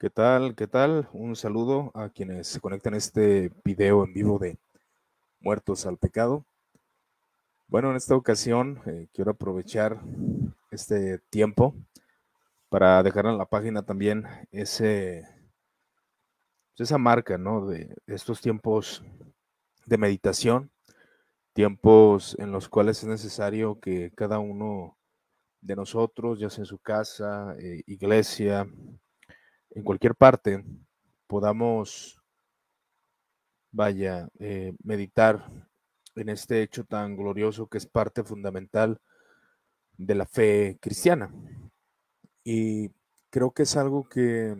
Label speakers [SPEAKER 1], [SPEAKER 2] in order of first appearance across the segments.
[SPEAKER 1] ¿Qué tal? ¿Qué tal? Un saludo a quienes se conectan a este video en vivo de Muertos al Pecado. Bueno, en esta ocasión eh, quiero aprovechar este tiempo para dejar en la página también ese, pues, esa marca ¿no? de estos tiempos de meditación, tiempos en los cuales es necesario que cada uno de nosotros, ya sea en su casa, eh, iglesia, en cualquier parte podamos, vaya, eh, meditar en este hecho tan glorioso que es parte fundamental de la fe cristiana. Y creo que es algo que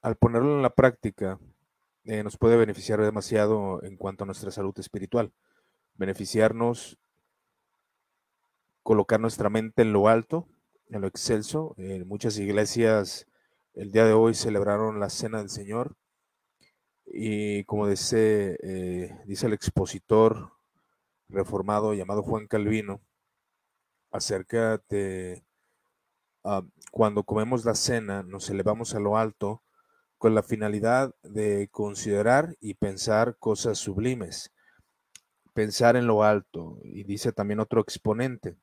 [SPEAKER 1] al ponerlo en la práctica eh, nos puede beneficiar demasiado en cuanto a nuestra salud espiritual. Beneficiarnos, colocar nuestra mente en lo alto, en lo excelso. En muchas iglesias el día de hoy celebraron la Cena del Señor y como dice, eh, dice el expositor reformado llamado Juan Calvino, acerca de ah, cuando comemos la cena, nos elevamos a lo alto con la finalidad de considerar y pensar cosas sublimes, pensar en lo alto. Y dice también otro exponente,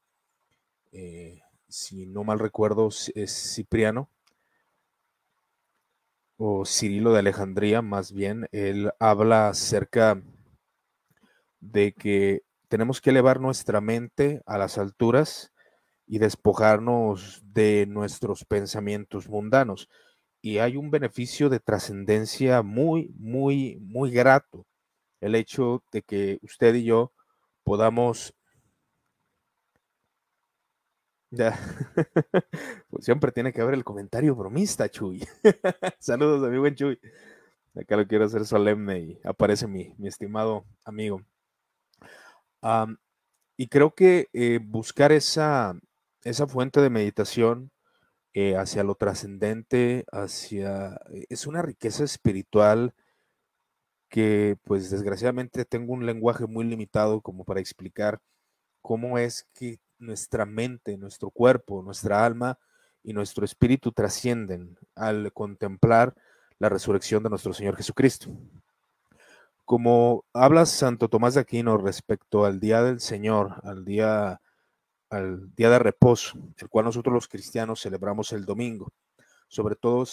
[SPEAKER 1] eh, si no mal recuerdo, es Cipriano, o Cirilo de Alejandría, más bien, él habla acerca de que tenemos que elevar nuestra mente a las alturas y despojarnos de nuestros pensamientos mundanos. Y hay un beneficio de trascendencia muy, muy, muy grato. El hecho de que usted y yo podamos... siempre tiene que haber el comentario bromista, Chuy. Saludos a mi buen Chuy. Acá lo quiero hacer solemne y aparece mi, estimado amigo. y creo que eh, buscar esa, esa fuente de meditación eh, hacia lo trascendente, hacia... Eh, es una riqueza espiritual que pues desgraciadamente tengo un lenguaje muy limitado como para explicar cómo es que nuestra mente, nuestro cuerpo, nuestra alma y nuestro espíritu trascienden al contemplar la resurrección de nuestro Señor Jesucristo. Como habla Santo Tomás de Aquino respecto al día del Señor, al día al día de reposo, el cual nosotros los cristianos celebramos el domingo. Sobre todo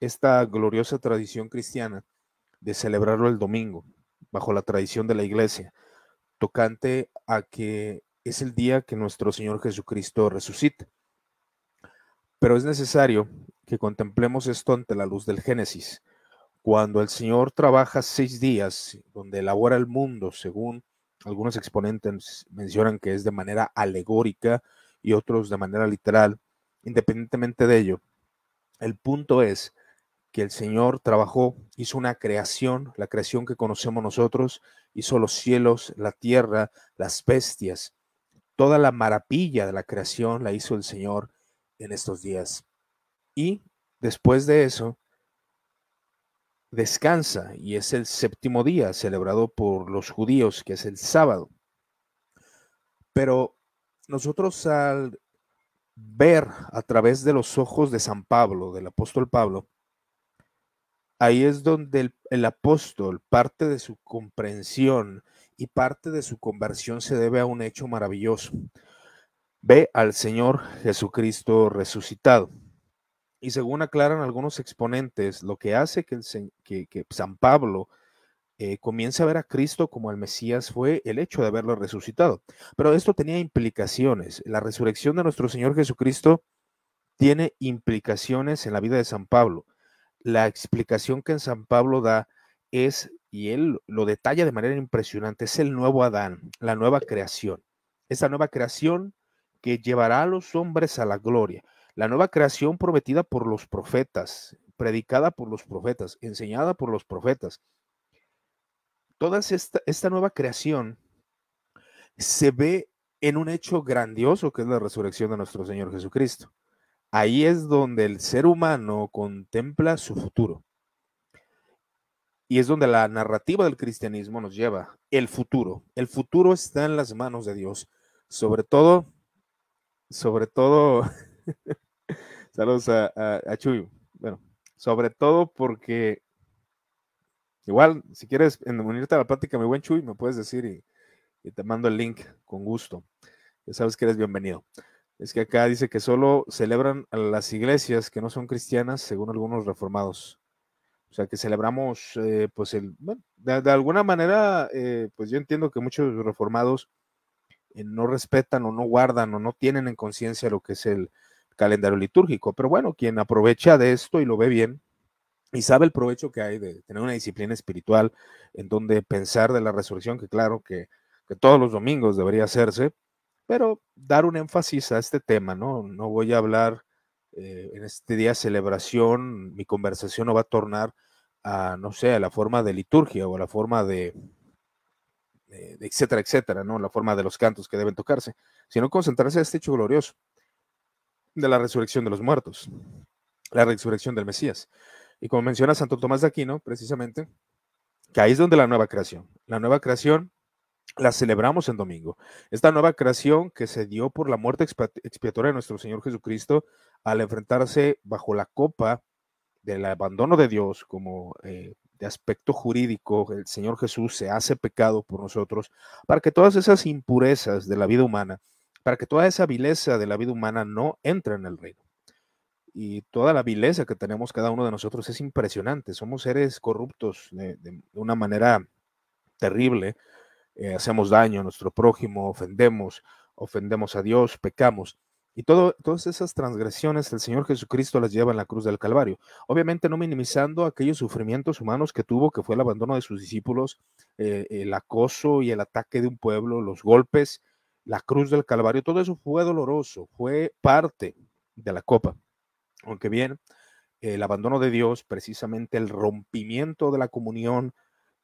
[SPEAKER 1] esta gloriosa tradición cristiana de celebrarlo el domingo, bajo la tradición de la iglesia, tocante a que es el día que nuestro Señor Jesucristo resucita. Pero es necesario que contemplemos esto ante la luz del Génesis. Cuando el Señor trabaja seis días, donde elabora el mundo, según algunos exponentes mencionan que es de manera alegórica y otros de manera literal, independientemente de ello, el punto es que el Señor trabajó, hizo una creación, la creación que conocemos nosotros, hizo los cielos, la tierra, las bestias, toda la maravilla de la creación la hizo el Señor en estos días. Y después de eso, descansa y es el séptimo día celebrado por los judíos, que es el sábado. Pero nosotros al ver a través de los ojos de San Pablo, del apóstol Pablo, ahí es donde el, apóstol parte de su comprensión y parte de su conversión se debe a un hecho maravilloso, ve al Señor Jesucristo resucitado. Y según aclaran algunos exponentes, lo que hace que, San Pablo eh, comience a ver a Cristo como el Mesías fue el hecho de haberlo resucitado. Pero esto tenía implicaciones. La resurrección de nuestro Señor Jesucristo tiene implicaciones en la vida de San Pablo. La explicación que San Pablo da es, y él lo detalla de manera impresionante, es el nuevo Adán, la nueva creación. esa nueva creación que llevará a los hombres a la gloria, la nueva creación prometida por los profetas, predicada por los profetas, enseñada por los profetas. Toda esta, nueva creación se ve en un hecho grandioso que es la resurrección de nuestro Señor Jesucristo. Ahí es donde el ser humano contempla su futuro. Y es donde la narrativa del cristianismo nos lleva, el futuro. El futuro está en las manos de Dios, sobre todo sobre todo, saludos a, Chuy. Bueno, sobre todo porque igual, si quieres unirte a la plática, mi buen Chuy, me puedes decir y, te mando el link con gusto. Ya sabes que eres bienvenido. Es que acá dice que solo celebran las iglesias que no son cristianas, según algunos reformados. O sea, que celebramos, eh, pues, el, bueno, de, alguna manera, eh, pues yo entiendo que muchos reformados eh, no respetan o no guardan o no tienen en conciencia lo que es el calendario litúrgico. Pero bueno, quien aprovecha de esto y lo ve bien y sabe el provecho que hay de tener una disciplina espiritual en donde pensar de la resurrección, que claro que, todos los domingos debería hacerse, pero dar un énfasis a este tema, ¿no? No voy a hablar eh, en este día celebración, mi conversación no va a tornar a, no sé, a la forma de liturgia o a la forma de, eh, etcétera, etcétera, ¿no? La forma de los cantos que deben tocarse, sino concentrarse en este hecho glorioso de la resurrección de los muertos, la resurrección del Mesías. Y como menciona Santo Tomás de Aquino, precisamente, que ahí es donde la nueva creación, la nueva creación la celebramos en domingo. Esta nueva creación que se dio por la muerte expiatoria de nuestro Señor Jesucristo al enfrentarse bajo la copa del abandono de Dios como eh, de aspecto jurídico, el Señor Jesús se hace pecado por nosotros, para que todas esas impurezas de la vida humana, para que toda esa vileza de la vida humana no entre en el reino. Y toda la vileza que tenemos cada uno de nosotros es impresionante. Somos seres corruptos de, una manera terrible. Eh, hacemos daño a nuestro prójimo, ofendemos, ofendemos a Dios, pecamos. Y todas esas transgresiones el Señor Jesucristo las lleva en la cruz del Calvario, obviamente no minimizando aquellos sufrimientos humanos que tuvo, que fue el abandono de sus discípulos, eh, el acoso y el ataque de un pueblo, los golpes, la cruz del Calvario, todo eso fue doloroso, fue parte de la copa. Aunque bien, el abandono de Dios, precisamente el rompimiento de la comunión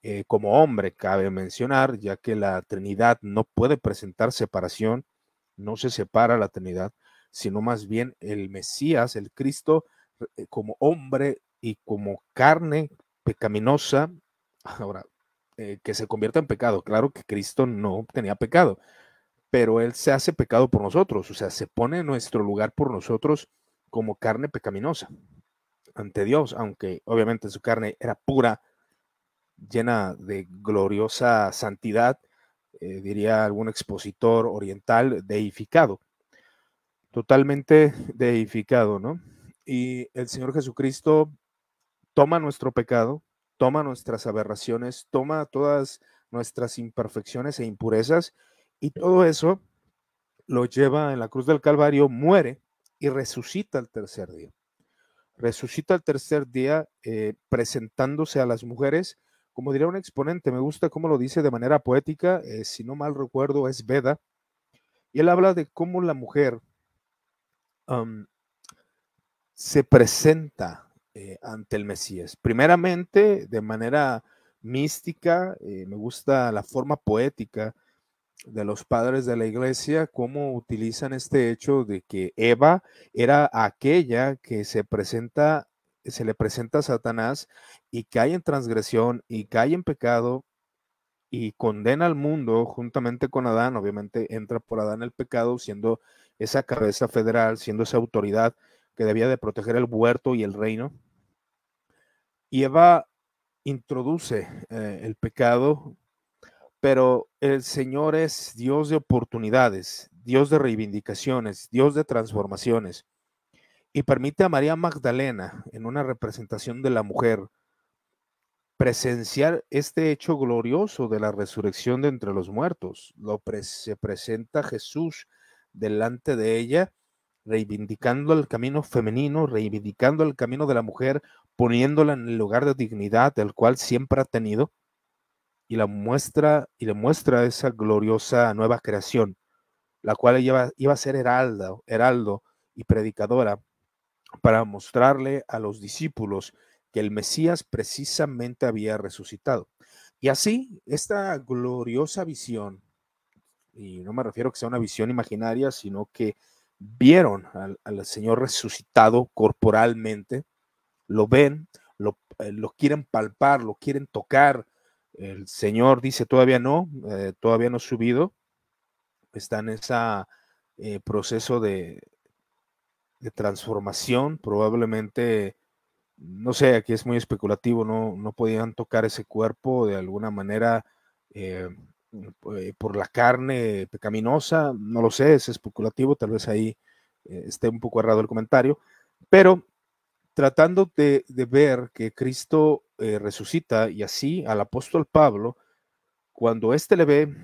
[SPEAKER 1] eh, como hombre, cabe mencionar, ya que la Trinidad no puede presentar separación, no se separa la Trinidad, sino más bien el Mesías, el Cristo, eh, como hombre y como carne pecaminosa, ahora, eh, que se convierta en pecado. Claro que Cristo no tenía pecado, pero Él se hace pecado por nosotros, o sea, se pone en nuestro lugar por nosotros como carne pecaminosa ante Dios, aunque obviamente su carne era pura, llena de gloriosa santidad, eh, diría algún expositor oriental, deificado totalmente deificado, ¿no? Y el Señor Jesucristo toma nuestro pecado, toma nuestras aberraciones, toma todas nuestras imperfecciones e impurezas y todo eso lo lleva en la cruz del Calvario, muere y resucita al tercer día. Resucita al tercer día eh, presentándose a las mujeres, como diría un exponente, me gusta cómo lo dice de manera poética, eh, si no mal recuerdo es Veda, y él habla de cómo la mujer se presenta eh, ante el Mesías. Primeramente, de manera mística, eh, me gusta la forma poética de los padres de la iglesia, cómo utilizan este hecho de que Eva era aquella que se presenta, se le presenta a Satanás y cae en transgresión y cae en pecado y condena al mundo juntamente con Adán. Obviamente entra por Adán el pecado siendo esa cabeza federal, siendo esa autoridad que debía de proteger el huerto y el reino. Y Eva introduce eh, el pecado, pero el Señor es Dios de oportunidades, Dios de reivindicaciones, Dios de transformaciones. Y permite a María Magdalena, en una representación de la mujer, presenciar este hecho glorioso de la resurrección de entre los muertos. Lo se presenta Jesús delante de ella, reivindicando el camino femenino, reivindicando el camino de la mujer, poniéndola en el lugar de dignidad del cual siempre ha tenido, y la muestra y le muestra esa gloriosa nueva creación, la cual ella iba, a ser heraldo, heraldo y predicadora para mostrarle a los discípulos que el Mesías precisamente había resucitado. Y así, esta gloriosa visión y no me refiero a que sea una visión imaginaria, sino que vieron al, Señor resucitado corporalmente, lo ven, eh, lo, quieren palpar, lo quieren tocar. El Señor dice, todavía no, eh, todavía no ha subido, está en ese eh, proceso de, transformación, probablemente, no sé, aquí es muy especulativo, no, no podían tocar ese cuerpo de alguna manera. Mm, eh, por la carne pecaminosa, no lo sé, es especulativo, tal vez ahí eh, esté un poco errado el comentario, pero tratando de, ver que Cristo eh, resucita y así al apóstol Pablo, cuando éste le ve,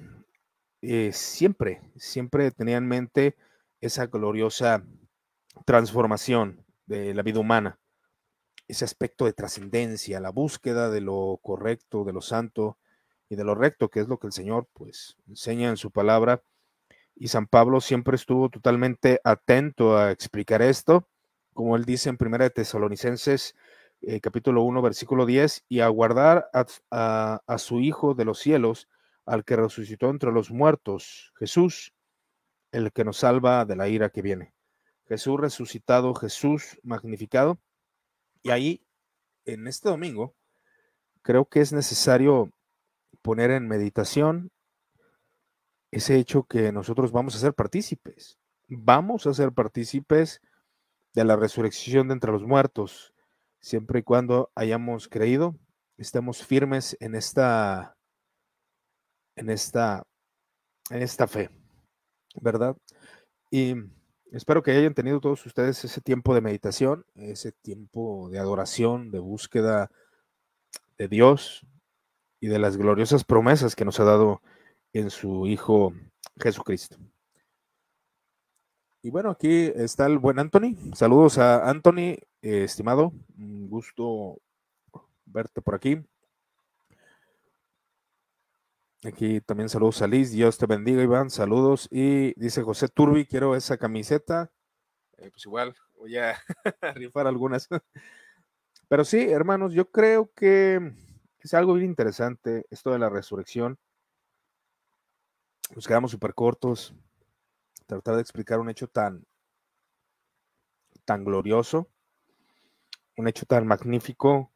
[SPEAKER 1] siempre, siempre tenía en mente esa gloriosa transformación de la vida humana, ese aspecto de trascendencia, la búsqueda de lo correcto, de lo santo, y de lo recto, que es lo que el Señor pues enseña en su palabra. Y San Pablo siempre estuvo totalmente atento a explicar esto, como él dice en Primera de Tesalonicenses eh, capítulo 1 versículo 10, y a guardar a, a su Hijo de los cielos, al que resucitó entre los muertos, Jesús, el que nos salva de la ira que viene. Jesús resucitado, Jesús magnificado. Y ahí, en este domingo, creo que es necesario poner en meditación ese hecho que nosotros vamos a ser partícipes. Vamos a ser partícipes de la resurrección de entre los muertos, siempre y cuando hayamos creído, estemos firmes en esta en esta en esta fe, ¿verdad? Y espero que hayan tenido todos ustedes ese tiempo de meditación, ese tiempo de adoración, de búsqueda de Dios, y de las gloriosas promesas que nos ha dado en su Hijo Jesucristo. Y bueno, aquí está el buen Anthony. Saludos a Anthony, eh, estimado. Un gusto verte por aquí. Aquí también saludos a Liz. Dios te bendiga, Iván. Saludos. Y dice José Turbi, quiero esa camiseta. Eh, pues igual, voy a rifar algunas. Pero sí, hermanos, yo creo que es algo bien interesante, esto de la resurrección. Nos quedamos súper cortos, tratar de explicar un hecho tan, tan glorioso, un hecho tan magnífico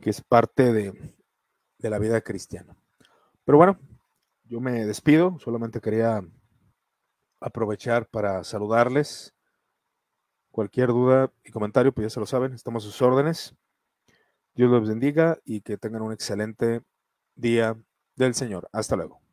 [SPEAKER 1] que es parte de, de la vida cristiana. Pero bueno, yo me despido, solamente quería aprovechar para saludarles. Cualquier duda y comentario, pues ya se lo saben, estamos a sus órdenes. Dios los bendiga y que tengan un excelente día del Señor. Hasta luego.